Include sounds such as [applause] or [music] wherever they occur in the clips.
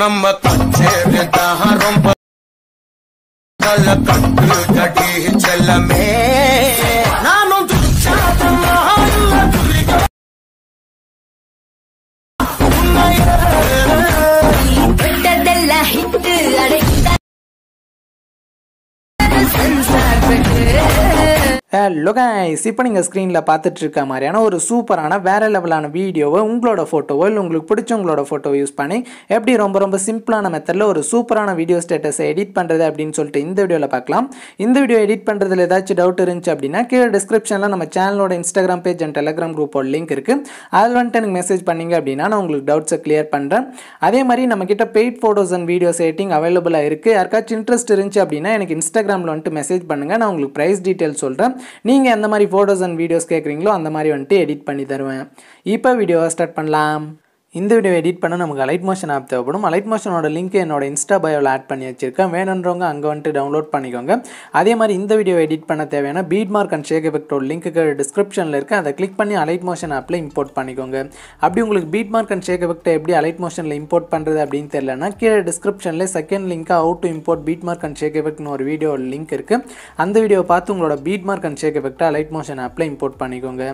நம்ம கச்சேரு தான் ரொம்ப கல கட்டு தடி செல்லமே ஹலோ கைஸ் இப்போ நீங்கள் ஸ்க்ரீனில் பார்த்துட்டு இருக்க மாதிரியான ஒரு சூப்பரான வேறு லெவலான வீடியோவை உங்களோட ஃபோட்டோவோ இல்லை உங்களுக்கு பிடிச்சவங்களோட ஃபோட்டோவை யூஸ் பண்ணி எப்படி ரொம்ப ரொம்ப சிம்பிளான மெத்தடில் ஒரு சூப்பரான வீடியோ ஸ்டேட்டஸை எடிட் பண்ணுறது அப்படின்னு சொல்லிட்டு இந்த வீடியோவில் பார்க்கலாம் இந்த வீடியோ எடிட் பண்ணுறதுல ஏதாச்சும் டவுட் இருந்துச்சு அப்படின்னா கீழே டிஸ்கிரிப்ஷனில் நம்ம சேனலோட இன்ஸ்டாகிராம் பேஜ் அண்ட் டெலிகிராம் குரூப்போட லிங்க் இருக்குது அதில் வந்துட்டு எனக்கு மெசேஜ் பண்ணிங்க அப்படின்னா நான் உங்களுக்கு டவுட்ஸை கிளியர் பண்ணுறேன் அதே மாதிரி நம்மக்கிட்ட paid photos and videos editing அவைலபிளாக இருக்குது யாருக்காச்சும் இன்ட்ரெஸ்ட் இருந்துச்சு அப்படின்னா எனக்கு இன்ஸ்டாகிராமில் வந்துட்டு மெசேஜ் பண்ணுங்கள் நான் உங்களுக்கு ப்ரைஸ் டீட்டெயில் சொல்கிறேன் நீங்கள் எந்த மாதிரி ஃபோட்டோஸ் அண்ட் வீடியோஸ் கேட்குறீங்களோ அந்த மாதிரி வந்துட்டு எடிட் பண்ணி தருவேன் இப்போ வீடியோவை ஸ்டார்ட் பண்ணலாம் இந்த வீடியோ எடிட் பண்ண நமக்கு அலைட் மோஷன் ஆப் தேவைப்படும் அலைட் மோஷனோட லிங்க் என்னோட இன்ஸ்டா பயோவில் ஆட் பண்ணி வச்சிருக்கேன் வேணுன்றவங்க அங்கே வந்துட்டு டவுன்லோட் பண்ணிக்கோங்க அதே மாதிரி இந்த வீடியோ எடிட் பண்ண தேவையான பீட் மார்க் அண்ட் ஷேக் எஃபெக்டோட லிங்க்கு டிஸ்கிரிப்ஷனில் இருக்குது அதை கிளிக் பண்ணி அலைட் மோஷன் ஆப்பில் இம்போர்ட் பண்ணிக்கோங்க அப்படி உங்களுக்கு பீட் மார்க் அண்ட் ஷேக் எஃபெக்ட்டை எப்படி அலைட் மோஷனில் இம்போர்ட் பண்ணுறது அப்படின்னு தெரியலனா கீழே டிஸ்கிரிப்ஷனில் செகண்ட் லிங்க்காக how to import beat mark and shake எஃபெக்ட்னு ஒரு வீடியோ லிங்க் இருக்குது அந்த வீடியோ பார்த்து உங்களோட பீட் மார்க் அண்ட் ஷேக் எஃபெக்ட்டை அலைட் மோஷன் ஆப்பில் இம்போர்ட் பண்ணிக்கோங்க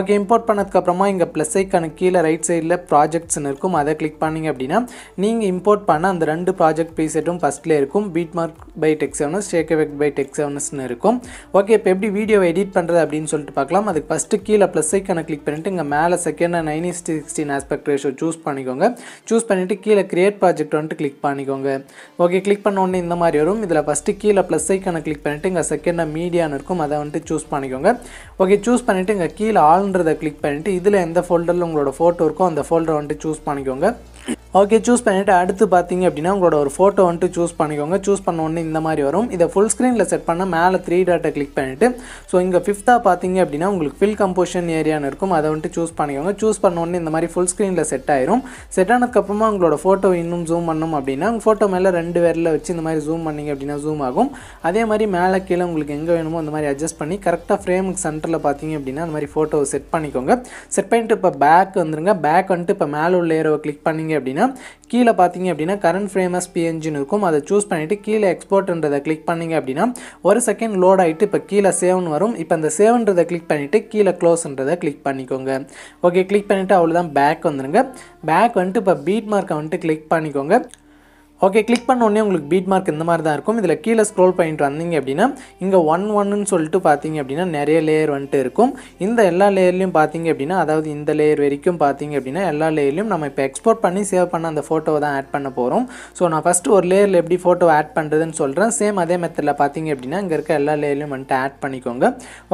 ஓகே இம்போர்ட் பண்ணதுக்கப்புறமா இங்கே ப்ளஸ் ஐக்கானுக்கு கீழே ரைட் சைடில் ப்ராஜெக்ட் ப்ராஜெக்ட்ஸ் இருக்கும் அதை கிளிக் பண்ணிங்க அப்படின்னா நீங்கள் இம்போர்ட் பண்ண அந்த ரெண்டு ப்ராஜெக்ட் ப்ரீசெட்டும் ஃபஸ்ட்டில் இருக்கும் beat mark by tech sevens shake effect by tech செவனஸ்னு இருக்கும் ஓகே இப்போ எப்படி வீடியோவை எடிட் பண்ணுறது அப்படின்னு சொல்லிட்டு பார்க்கலாம் அதுக்கு ஃபஸ்ட்டு கீழே ப்ளஸ் ஐக்கான கிளிக் பண்ணிட்டு இங்கே மேலே second nine is sixteen aspect ratio choose பண்ணிக்கோங்க சூஸ் பண்ணிவிட்டு கீழே கிரியேட் ப்ராஜெக்ட் வந்துட்டு கிளிக் பண்ணிக்கோங்க ஓகே கிளிக் பண்ண உடனே இந்த மாதிரி வரும் இதில் ஃபஸ்ட்டு கீழே ப்ளஸ் ஐக்கான கிளிக் பண்ணிவிட்டு இங்கே செகண்டாக மீடியான்னு இருக்கும் அதை வந்துட்டு சூஸ் பண்ணிக்கோங்க ஓகே சூஸ் பண்ணிவிட்டு இங்கே கீழே ஆள்ன்றதை கிளிக் பண்ணிவிட்டு இதில் எந்த ஃபோல்டரில் உங்களோட ஃபோட்டோ இருக்கோ அந்த ஃபோல்டரை வந்துட்டு அப்படின்ட்டு சூஸ் பண்ணிக்கோங்க ஓகே சூஸ் பண்ணிவிட்டு அடுத்து பார்த்தீங்க அப்படின்னா உங்களோட ஒரு ஃபோட்டோ வந்துட்டு சூஸ் பண்ணிக்கோங்க சூஸ் பண்ண உடனே இந்த மாதிரி வரும் இதை ஃபுல் ஸ்க்ரீனில் செட் பண்ண மேலே த்ரீ டாட்டை கிளிக் பண்ணிவிட்டு ஸோ இங்கே ஃபிஃப்த்தாக பார்த்தீங்க அப்படின்னா உங்களுக்கு ஃபில் கம்போஷன் ஏரியான்னு இருக்கும் அதை வந்துட்டு சூஸ் பண்ணிக்கோங்க சூஸ் பண்ண உடனே இந்த மாதிரி ஃபுல் ஸ்க்ரீனில் செட் ஆயிரும் செட் ஆனதுக்கப்புறமா உங்களோட ஃபோட்டோ இன்னும் ஜூம் பண்ணும் அப்படின்னா உங்கள் ஃபோட்டோ மேலே ரெண்டு வேரில் வச்சு இந்த மாதிரி ஜூம் பண்ணிங்க அப்படின்னா ஜூம் ஆகும் அதே மாதிரி மேலே கீழே உங்களுக்கு எங்கே வேணுமோ அந்த மாதிரி அட்ஜஸ்ட் பண்ணி கரெக்டாக ஃப்ரேமுக்கு சென்டரில் பார்த்தீங்க அப்படின்னா அந்த மாதிரி ஃபோட்டோவை செட் பண்ணிக்கோங்க செட் பண்ணிட்டு இப்போ பேக் வந்துருங்க பேக் வந்துட்டு இப்போ மேலே உள்ள ஏரோவை கிளிக் பண்ணிங்க பார்த்தீங்க அப்படின்னா கீழே பார்த்தீங்க அப்படின்னா கரண்ட் ஃபேமஸ் பிஎன்ஜின்னு இருக்கும் அதை சூஸ் பண்ணிவிட்டு கீழே எக்ஸ்போர்ட்ன்றதை கிளிக் பண்ணிங்க அப்படின்னா ஒரு செகண்ட் லோட் ஆகிட்டு இப்போ கீழே சேவ்னு வரும் இப்போ அந்த சேவ்ன்றதை கிளிக் பண்ணிவிட்டு கீழே க்ளோஸ்ன்றதை கிளிக் பண்ணிக்கோங்க ஓகே கிளிக் பண்ணிவிட்டு அவ்வளோதான் பேக் வந்துடுங்க பேக் வந்துட்டு இப்போ பீட் மார்க்கை வந்துட்டு கிளிக் பண்ணிக்கோங்க ஓகே கிளிக் பண்ணோடனே உங்களுக்கு பீட் மார்க் இந்த மாதிரி தான் இருக்கும் இதில் கீழே ஸ்க்ரோல் பண்ணிட்டு வந்தீங்க அப்படின்னா இங்கே ஒன் ஒன்னு சொல்லிட்டு பார்த்தீங்க அப்படின்னா நிறைய லேயர் வந்துட்டு இருக்கும் இந்த எல்லா லேயர்லையும் பார்த்தீங்க அப்படின்னா அதாவது இந்த லேயர் வரைக்கும் பார்த்தீங்க அப்படின்னா எல்லா லேயர்லையும் நம்ம இப்போ எக்ஸ்போர்ட் பண்ணி சேவ் பண்ண அந்த ஃபோட்டோவை தான் ஆட் பண்ண போகிறோம் ஸோ நான் ஃபஸ்ட்டு ஒரு லேயரில் எப்படி ஃபோட்டோ ஆட் பண்ணுறதுன்னு சொல்கிறேன் சேம் அதே மெத்தடில் பார்த்தீங்க அப்படின்னா இங்கே இருக்க எல்லா லேயர்லையும் வந்துட்டு ஆட் பண்ணிக்கோங்க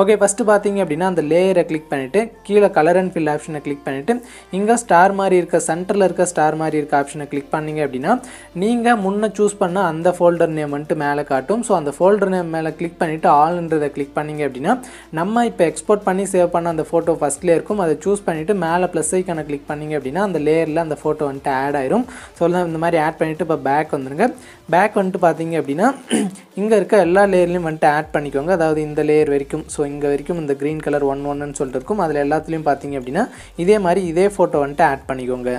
ஓகே ஃபஸ்ட்டு பார்த்தீங்க அப்படின்னா அந்த லேயரை கிளிக் பண்ணிவிட்டு கீழே கலர் அண்ட் ஃபில் ஆப்ஷனை கிளிக் பண்ணிவிட்டு இங்கே ஸ்டார் மாதிரி இருக்க சென்டரில் இருக்க ஸ்டார் மாதிரி இருக்க ஆப்ஷனை கிளிக் பண்ணிங்க அப்படின்னா நீங்கள் நீங்கள் முன்னே சூஸ் பண்ண அந்த ஃபோல்டர் நேம் வந்துட்டு மேலே காட்டும் ஸோ அந்த ஃபோல்டர் நேம் மேலே கிளிக் பண்ணிவிட்டு ஆல்ன்றதை கிளிக் பண்ணிங்க அப்படின்னா நம்ம இப்போ எக்ஸ்போர்ட் பண்ணி சேவ் பண்ண அந்த ஃபோட்டோ ஃபஸ்ட்லேயே இருக்கும் அதை சூஸ் பண்ணிவிட்டு மேலே ப்ளஸ் ஐக்கான கிளிக் பண்ணிங்க அப்படின்னா அந்த லேயரில் அந்த ஃபோட்டோ வந்துட்டு ஆட் ஆயிரும் ஸோ இந்த மாதிரி ஆட் பண்ணிவிட்டு இப்போ பேக் வந்துடுங்க பேக் வந்துட்டு பார்த்தீங்க அப்படின்னா [clears throat] இங்கே இருக்க எல்லா லேயர்லையும் வந்துட்டு ஆட் பண்ணிக்கோங்க அதாவது இந்த லேயர் வரைக்கும் ஸோ இங்கே வரைக்கும் இந்த க்ரீன் கலர் ஒன் ஒன்னு சொல்லிட்டு இருக்கும் அதில் எல்லாத்துலேயும் பார்த்தீங்க அப்படின்னா இதே மாதிரி இதே ஃபோட்டோ வந்துட்டு ஆட் பண்ணிக்கோங்க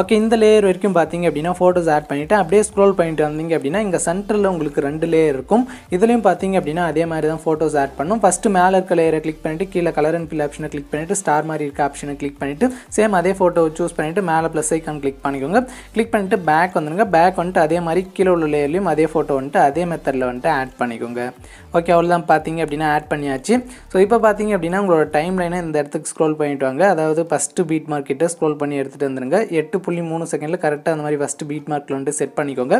ஓகே இந்த லேயர் வரைக்கும் பார்த்தீங்க அப்படின்னா ஃபோட்டோஸ் ஆட் பண்ணிவிட்டு அப்படியே ஸ்க்ரோல் பண்ணிட்டு வந்தீங்க அப்படின்னா இங்கே சென்டரில் உங்களுக்கு ரெண்டு லேயர் இருக்கும் இதுலேயும் பார்த்தீங்க அப்படின்னா அதே மாதிரி தான் ஃபோட்டோஸ் ஆட் பண்ணும் ஃபஸ்ட்டு மேலே இருக்க லேயரை கிளிக் பண்ணிட்டு கீழே கலர் அண்ட் ஃபில் ஆப்ஷனை கிளிக் பண்ணிவிட்டு ஸ்டார் மாதிரி இருக்க ஆப்ஷனை கிளிக் பண்ணிவிட்டு சேம் அதே ஃபோட்டோ சூஸ் பண்ணிவிட்டு மேலே ப்ளஸ் ஐக்கான் கிளிக் பண்ணிக்கோங்க கிளிக் பண்ணிவிட்டு பேக் வந்துடுங்க பேக் வந்துட்டு அதே மாதிரி கீழே உள்ள லேயர்லையும் அதே ஃபோட்டோ வந்துட்டு அதே மெத்தடில் வந்துட்டு ஆட் பண்ணிக்கோங்க ஓகே அவ்வளோதான் பார்த்தீங்க அப்படின்னா ஆட் பண்ணியாச்சு ஸோ இப்போ பார்த்தீங்க அப்படின்னா உங்களோட டைம் லைனை இந்த இடத்துக்கு ஸ்க்ரோல் பண்ணிவிட்டு வாங்க அதாவது ஃபஸ்ட்டு பீட் மார்க்கெட்டை ஸ்க்ரோல் பண்ணி எடுத்துகிட்டு வந்துருங்க எட்டு புள்ளி மூணு செகண்டில் கரெக்டாக அந்த மாதிரி ஃபஸ்ட்டு பீட் மார்க்கில் வந்துட்டு செட் பண்ணிக்கோங்க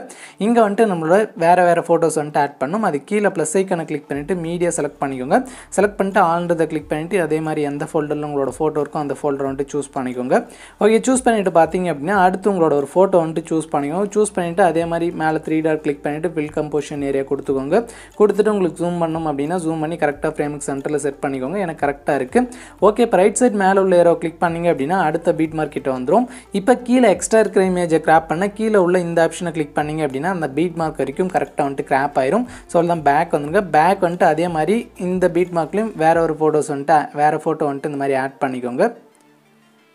இங்கே வந்துட்டு நம்மளோட வேறு வேறு ஃபோட்டோஸ் வந்துட்டு ஆட் பண்ணும் அது கீழே ப்ளஸ் ஐக்கனை கிளிக் பண்ணிவிட்டு மீடியா செலக்ட் பண்ணிக்கோங்க செலக்ட் பண்ணிட்டு ஆல்ன்றதை கிளிக் பண்ணிவிட்டு அதே மாதிரி எந்த ஃபோல்டரில் உங்களோட ஃபோட்டோ இருக்கோ அந்த ஃபோல்டர் வந்துட்டு சூஸ் பண்ணிக்கோங்க ஓகே சூஸ் பண்ணிவிட்டு பார்த்தீங்க அப்படின்னா அடுத்து உங்களோட ஒரு ஃபோட்டோ வந்துட்டு சூஸ் பண்ணிக்கோங்க சூஸ் பண்ணிவிட்டு அதே மாதிரி மேலே த்ரீ டாட் கிளிக் பண்ணிவிட்டு பில் கம்போஷன் ஏரியா கொடுத்துக்கோங்க கொடுத்துட்டு உங்களுக்கு ஜூம் பண்ணணும் அப்படின்னா ஜூம் பண்ணி கரெக்டாக ஃப்ரேமுக்கு சென்டரில் செட் பண்ணிக்கோங்க எனக்கு கரெக்டாக இருக்குது ஓகே இப்போ ரைட் சைட் மேலே உள்ள ஏரோ கிளிக் பண்ணிங்க அப்படின்னா அடுத்த பீட் மார்க்கிட்ட வந்துடும் இப்போ கீ கீழே எக்ஸ்ட்ரா இருக்கிற இமேஜை கிராப் பண்ண கீழே உள்ள இந்த ஆப்ஷனை கிளிக் பண்ணிங்க அப்படின்னா அந்த பீட் மார்க் வரைக்கும் கரெக்டாக வந்துட்டு கிராப் ஆயிரும் ஸோ தான் பேக் வந்துருங்க பேக் வந்துட்டு அதே மாதிரி இந்த பீட் மார்க்லேயும் வேறு ஒரு ஃபோட்டோஸ் வந்துட்டு வேறு ஃபோட்டோ வந்துட்டு இந்த மாதிரி ஆட் பண்ணிக்கோங்க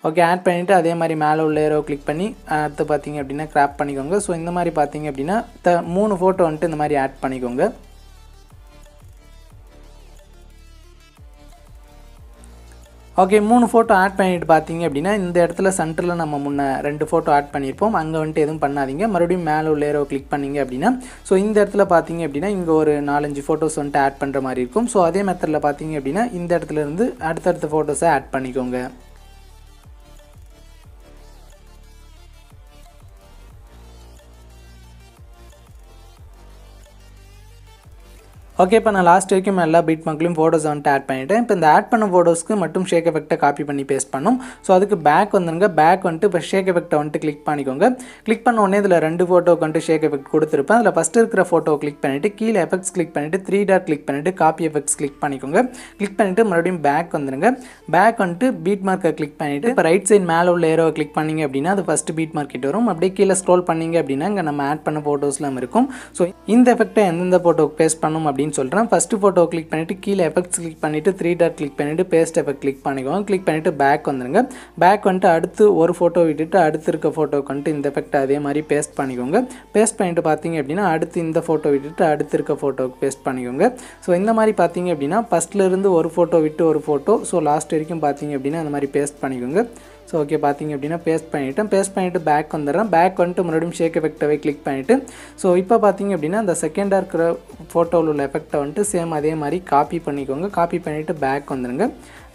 ஓகே ஆட் பண்ணிவிட்டு அதே மாதிரி மேலே உள்ள ஏரோ கிளிக் பண்ணி அடுத்து பார்த்தீங்க அப்படின்னா கிராப் பண்ணிக்கோங்க ஸோ இந்த மாதிரி பார்த்தீங்க அப்படின்னா த மூணு ஃபோட்டோ வந்துட்டு இந்த மாதிரி ஆட் பண்ணிக்கோங்க ஓகே மூணு ஃபோட்டோ ஆட் பண்ணிட்டு பார்த்தீங்க அப்படின்னா இந்த இடத்துல சென்டரில் நம்ம முன்னே ரெண்டு ஃபோட்டோ ஆட் பண்ணியிருப்போம் அங்கே வந்துட்டு எதுவும் பண்ணாதீங்க மறுபடியும் மேலே உள்ள ஏரோ கிளிக் பண்ணிங்க அப்படின்னா ஸோ இந்த இடத்துல பார்த்தீங்க அப்படின்னா இங்கே ஒரு நாலஞ்சு ஃபோட்டோஸ் வந்துட்டு ஆட் பண்ணுற மாதிரி இருக்கும் ஸோ அதே மெத்தடில் பார்த்தீங்க அப்படின்னா இந்த இடத்துல இருந்து அடுத்தடுத்த ஃபோட்டோஸை ஆட் பண்ணிக்கோங்க ஓகே இப்போ நான் லாஸ்ட் வரைக்கும் எல்லா பீட் மார்க்லையும் ஃபோட்டோஸ் வந்துட்டு ஆட் பண்ணிவிட்டேன் இப்போ இந்த ஆட் பண்ண ஃபோட்டோஸ்க்கு மட்டும் ஷேக் எஃபெக்ட்டை காப்பி பண்ணி பேஸ்ட் பண்ணும் ஸோ அதுக்கு பேக் வந்துருங்க பேக் வந்துட்டு இப்போ ஷேக் எஃபெக்ட்டை வந்துட்டு கிளிக் பண்ணிக்கோங்க கிளிக் பண்ண உடனே இதில் ரெண்டு ஃபோட்டோக்கு வந்துட்டு ஷேக் எஃபெக்ட் கொடுத்துருப்பேன் அதில் ஃபஸ்ட்டு இருக்கிற ஃபோட்டோ கிளிக் பண்ணிவிட்டு கீழே எஃபெக்ட்ஸ் கிளிக் பண்ணிவிட்டு த்ரீ டாட் கிளிக் பண்ணிவிட்டு காப்பி எஃபெக்ட்ஸ் கிளிக் பண்ணிக்கோங்க கிளிக் பண்ணிவிட்டு மறுபடியும் பேக் வந்துருங்க பேக் வந்துட்டு பீட் மார்க்கை கிளிக் பண்ணிவிட்டு இப்போ ரைட் சைட் மேலே உள்ள ஏரோவை கிளிக் பண்ணிங்க அப்படின்னா அது ஃபஸ்ட்டு பீட் மார்க்கெட் வரும் அப்படியே கீழே ஸ்க்ரோல் பண்ணிங்க அப்படின்னா இங்கே நம்ம ஆட் பண்ண ஃபோட்டோஸ்லாம் இருக்கும் ஸோ இந்த எஃபெக்ட்டை எந்தெந்த ஃபோட்டோக்கு பேஸ்ட் பண்ணும் அப்படின்னு அப்படின்னு சொல்கிறேன் ஃபஸ்ட்டு ஃபோட்டோ கிளிக் பண்ணிவிட்டு கீழே எஃபெக்ட்ஸ் கிளிக் பண்ணிவிட்டு த்ரீ டாட் கிளிக் பண்ணிவிட்டு பேஸ்ட் எஃபெக்ட் கிளிக் பண்ணிக்கோங்க கிளிக் பண்ணிவிட்டு பேக் வந்துடுங்க பேக் வந்துட்டு அடுத்து ஒரு ஃபோட்டோ விட்டுட்டு அடுத்து இருக்க ஃபோட்டோக்கு வந்துட்டு இந்த எஃபெக்ட் அதே மாதிரி பேஸ்ட் பண்ணிக்கோங்க பேஸ்ட் பண்ணிட்டு பார்த்தீங்க அப்படின்னா அடுத்து இந்த ஃபோட்டோ விட்டுட்டு அடுத்து இருக்க ஃபோட்டோவுக்கு பேஸ்ட் பண்ணிக்கோங்க ஸோ இந்த மாதிரி பார்த்தீங்க அப்படின்னா இருந்து ஒரு ஃபோட்டோ விட்டு ஒரு ஃபோட்டோ ஸோ லாஸ்ட் வரைக்கும் பார்த்தீங்க அப்படின்னா அந்த மாதிரி பேஸ்ட் பண்ணிக்கோங்க ஸோ ஓகே பார்த்தீங்க அப்படின்னா பேஸ்ட் பண்ணிவிட்டேன் பேஸ்ட் பண்ணிவிட்டு பேக் வந்துடுறேன் பேக் வந்துட்டு மறுபடியும் ஷேக் எஃபெக்டாகவே கிளிக் பண்ணிவிட்டு ஸோ இப்போ பார்த்தீங்க அப்படின்னா அந்த செகண்டாக இருக்கிற ஃபோட்டோவில் உள்ள எஃபெக்டை வந்துட்டு சேம் அதே மாதிரி காப்பி பண்ணிக்கோங்க காப்பி பண்ணிவிட்டு பேக் வந்துடுங்க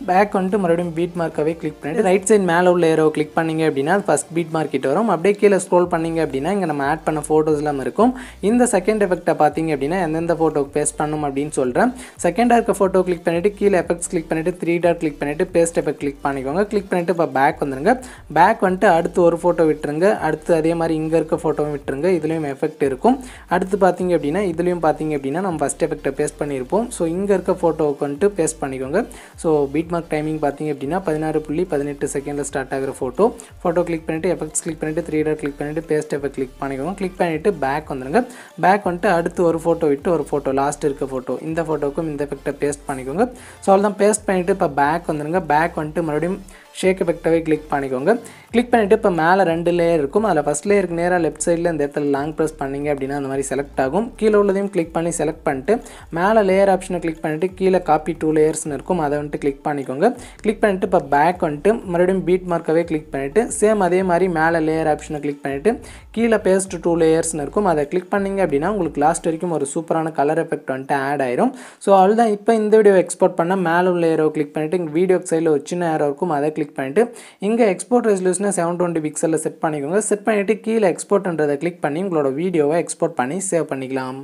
பேக் வந்துட்டு மறுபடியும் பீட் மார்க்காகவே கிளிக் பண்ணிட்டு ரைட் சைட் மேலே உள்ள ஏரோ கிளிக் பண்ணிங்க அப்படின்னா அது ஃபஸ்ட் பீட் மார்க்கிட்ட வரும் அப்படியே கீழே ஸ்க்ரோல் பண்ணிங்க அப்படின்னா இங்கே நம்ம ஆட் பண்ண ஃபோட்டோஸ்லாம் இருக்கும் இந்த செகண்ட் எஃபெக்ட்டை பார்த்தீங்க அப்படின்னா எந்தெந்த ஃபோட்டோக்கு பேஸ்ட் பண்ணும் அப்படின்னு சொல்கிறேன் செகண்டாக இருக்க ஃபோட்டோ கிளிக் பண்ணிவிட்டு கீழே எஃபெக்ட்ஸ் கிளிக் பண்ணிவிட்டு த்ரீ டாட் கிளிக் பண்ணிவிட்டு பேஸ்ட் எஃபெக்ட் கிளிக் பண்ணிக்கோங்க கிளிக் பண்ணிவிட்டு இப்போ பேக் வந்துடுங்க பேக் வந்துட்டு அடுத்து ஒரு ஃபோட்டோ விட்டுருங்க அடுத்து அதே மாதிரி இங்கே இருக்க ஃபோட்டோவும் விட்டுருங்க இதுலேயும் எஃபெக்ட் இருக்கும் அடுத்து பார்த்தீங்க அப்படின்னா இதுலேயும் பார்த்தீங்க அப்படின்னா நம்ம ஃபஸ்ட் எஃபெக்ட்டை பேஸ்ட் பண்ணியிருப்போம் ஸோ இங்கே இருக்க ஃபோட்டோவுக்கு வந்துட்டு பேஸ்ட் பண்ணிக்கோங்க ஸோ பீட் மார்க் டைமிங் பார்த்திங்க அப்படின்னா பதினாறு புள்ளி பதினெட்டு செகண்டில் ஸ்டார்ட் ஆகிற ஃபோட்டோ ஃபோட்டோ கிளிக் பண்ணிவிட்டு எஃபெக்ட்ஸ் கிளிக் பண்ணிவிட்டு த்ரீ டாட் கிளிக் பண்ணிவிட்டு பேஸ்ட் எஃபெக்ட் கிளிக் பண்ணிக்கோங்க கிளிக் பண்ணிவிட்டு பேக் வந்துடுங்க பேக் வந்துட்டு அடுத்து ஒரு ஃபோட்டோ விட்டு ஒரு ஃபோட்டோ லாஸ்ட் இருக்க ஃபோட்டோ இந்த ஃபோட்டோக்கும் இந்த எஃபெக்ட்டை பேஸ்ட் பண்ணிக்கோங்க ஸோ அதான் பேஸ்ட் பண்ணிவிட்டு இப்போ பேக் வந்துடுங்க பேக் வந்துட்டு மறுபடியும் ஷேக் எஃபெக்டாகவே கிளிக் பண்ணிக்கோங்க கிளிக் பண்ணிவிட்டு இப்போ மேலே ரெண்டு லேயர் இருக்கும் அதில் ஃபஸ்ட் லேயருக்கு நேராக லெஃப்ட் சைடில் இந்த இடத்துல லாங் ப்ரெஸ் பண்ணிங்க அப்படின்னா அந்த மாதிரி செலக்ட் ஆகும் கீழே உள்ளதையும் கிளிக் பண்ணி செலக்ட் பண்ணிட்டு மேலே லேயர் ஆப்ஷனை கிளிக் பண்ணிவிட்டு கீழே காப்பி டூ லேயர்ஸ்னு இருக்கும் அதை வந்துட்டு கிளிக் பண்ணி பண்ணிக்கோங்க கிளிக் பண்ணிவிட்டு இப்போ பேக் வந்துட்டு மறுபடியும் பீட் மார்க்கவே கிளிக் பண்ணிவிட்டு சேம் அதே மாதிரி மேலே லேயர் ஆப்ஷனை கிளிக் பண்ணிவிட்டு கீழே பேஸ்ட் டூ லேயர்ஸ்னு இருக்கும் அதை கிளிக் பண்ணிங்க அப்படின்னா உங்களுக்கு லாஸ்ட் வரைக்கும் ஒரு சூப்பரான கலர் எஃபெக்ட் வந்துட்டு ஆட் ஆயிரும் ஸோ அதுதான் இப்போ இந்த வீடியோ எக்ஸ்போர்ட் பண்ணால் மேலே உள்ள ஏரோ கிளிக் பண்ணிவிட்டு இங்கே வீடியோ சைடில் ஒரு சின்ன ஏரோ இருக்கும் அதை கிளிக் பண்ணிவிட்டு இங்கே எக்ஸ்போர்ட் ரெசல்யூஷனை செவன் டுவெண்ட்டி பிக்சலில் செட் பண்ணிக்கோங்க செட் பண்ணிவிட்டு கீழே எக்ஸ்போர்ட்ன்றதை கிளிக் பண்ணி உங்களோட வீடியோவை எக்ஸ்போர்ட் பண்ணி சேவ் பண்ணிக்கலாம்